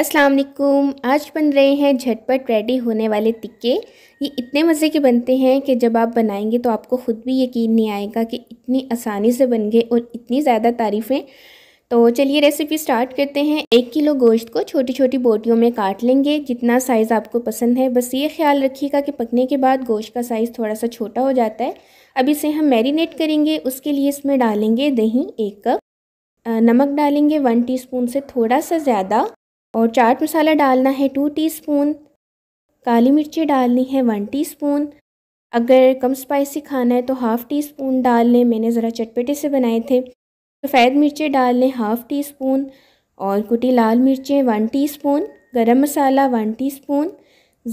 अस्सलाम वालेकुम आज बन रहे हैं झटपट रेडी होने वाले टिक्के ये इतने मज़े के बनते हैं कि जब आप बनाएंगे तो आपको ख़ुद भी यकीन नहीं आएगा कि इतनी आसानी से बन गए और इतनी ज़्यादा तारीफ़ें तो चलिए रेसिपी स्टार्ट करते हैं एक किलो गोश्त को छोटी छोटी बोटियों में काट लेंगे जितना साइज़ आपको पसंद है बस ये ख्याल रखिएगा कि पकने के बाद गोश्त का साइज़ थोड़ा सा छोटा हो जाता है अब इसे हम मैरिनेट करेंगे उसके लिए इसमें डालेंगे दही एक कप नमक डालेंगे वन टीस्पून से थोड़ा सा ज़्यादा और चाट मसाला डालना है टू टीस्पून काली मिर्ची डालनी है वन टीस्पून अगर कम स्पाइसी खाना है तो हाफ़ टी स्पून डाल लें मैंने ज़रा चटपटे से बनाए थे सफ़ेद मिर्चें डाल लें हाफ़ टी स्पून और कुटी लाल मिर्चें one teaspoon garam masala one teaspoon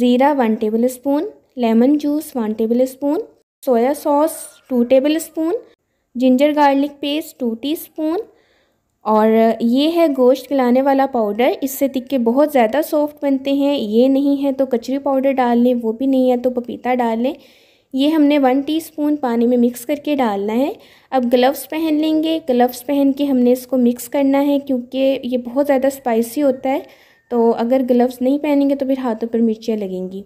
ज़ीरा one tablespoon lemon juice one tablespoon soya sauce two tablespoon ginger garlic paste two teaspoon और ये है गोश्त खिलाने वाला पाउडर इससे तिक्के बहुत ज़्यादा सॉफ्ट बनते हैं ये नहीं है तो कचरी पाउडर डाल लें वो भी नहीं है तो पपीता डाल लें ये हमने वन टीस्पून पानी में मिक्स करके डालना है अब ग्लव्स पहन लेंगे ग्लव्स पहन के हमने इसको मिक्स करना है क्योंकि ये बहुत ज़्यादा स्पाइसी होता है तो अगर ग्लव्स नहीं पहनेंगे तो फिर हाथों पर मिर्चियाँ लगेंगी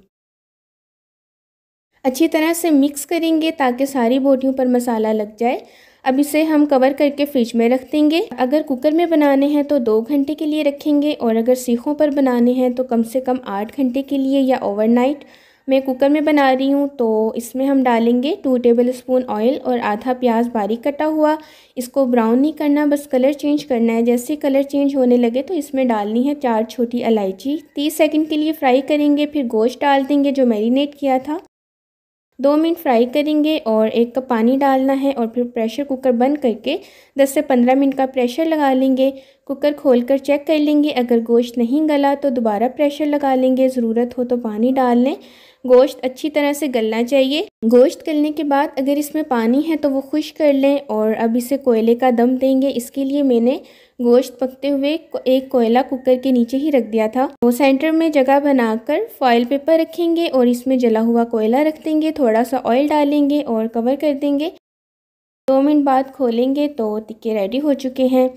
अच्छी तरह से मिक्स करेंगे ताकि सारी बोटियों पर मसाला लग जाए अब इसे हम कवर करके फ्रिज में रख देंगे अगर कुकर में बनाने हैं तो दो घंटे के लिए रखेंगे और अगर सीखों पर बनाने हैं तो कम से कम आठ घंटे के लिए या ओवरनाइट मैं कुकर में बना रही हूँ तो इसमें हम डालेंगे टू टेबल स्पून ऑयल और आधा प्याज बारीक कटा हुआ इसको ब्राउन नहीं करना बस कलर चेंज करना है जैसे कलर चेंज होने लगे तो इसमें डालनी है चार छोटी इलायची तीस सेकंड के लिए फ्राई करेंगे फिर गोश्त डाल देंगे जो मैरिनेट किया था दो मिनट फ्राई करेंगे और एक कप पानी डालना है और फिर प्रेशर कुकर बंद करके 10 से 15 मिनट का प्रेशर लगा लेंगे कुकर खोलकर चेक कर लेंगे अगर गोश्त नहीं गला तो दोबारा प्रेशर लगा लेंगे ज़रूरत हो तो पानी डाल लें गोश्त अच्छी तरह से गलना चाहिए गोश्त गलने के बाद अगर इसमें पानी है तो वो खुश कर लें और अब इसे कोयले का दम देंगे इसके लिए मैंने गोश्त पकते हुए एक कोयला कुकर के नीचे ही रख दिया था वो सेंटर में जगह बनाकर फॉयल पेपर रखेंगे और इसमें जला हुआ कोयला रख देंगे थोड़ा सा ऑयल डालेंगे और कवर कर देंगे दो मिनट बाद खोलेंगे तो टिक्के रेडी हो चुके हैं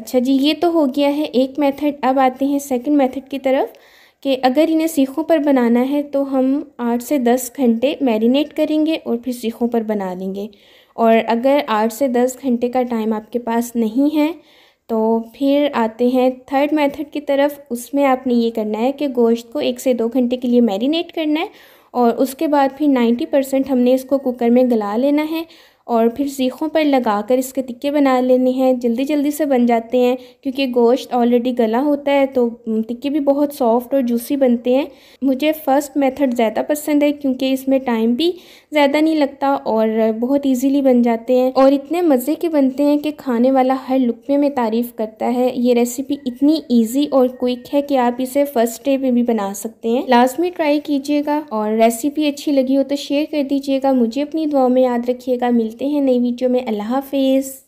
अच्छा जी ये तो हो गया है एक मेथड अब आते हैं सेकंड मेथड की तरफ कि अगर इन्हें सीखों पर बनाना है तो हम आठ से दस घंटे मैरिनेट करेंगे और फिर सीखों पर बना लेंगे और अगर आठ से दस घंटे का टाइम आपके पास नहीं है तो फिर आते हैं थर्ड मेथड की तरफ उसमें आपने ये करना है कि गोश्त को एक से दो घंटे के लिए मैरिनेट करना है और उसके बाद फिर नाइन्टी परसेंट हमने इसको कुकर में गला लेना है और फिर सीखों पर लगाकर इसके टिक्के बना लेने हैं जल्दी जल्दी से बन जाते हैं क्योंकि गोश्त ऑलरेडी गला होता है तो टिक्के भी बहुत सॉफ्ट और जूसी बनते हैं मुझे फ़र्स्ट मेथड ज़्यादा पसंद है क्योंकि इसमें टाइम भी ज़्यादा नहीं लगता और बहुत ईजीली बन जाते हैं और इतने मज़े के बनते हैं कि खाने वाला हर लुकमे में तारीफ़ करता है ये रेसिपी इतनी ईजी और क्विक है कि आप इसे फ़र्स्ट डे में भी बना सकते हैं लास्ट में ट्राई कीजिएगा और रेसिपी अच्छी लगी हो तो शेयर कर दीजिएगा मुझे अपनी दुआ में याद रखिएगा मिलते मिलते हैं नई वीडियो में अल्लाह हाफिज़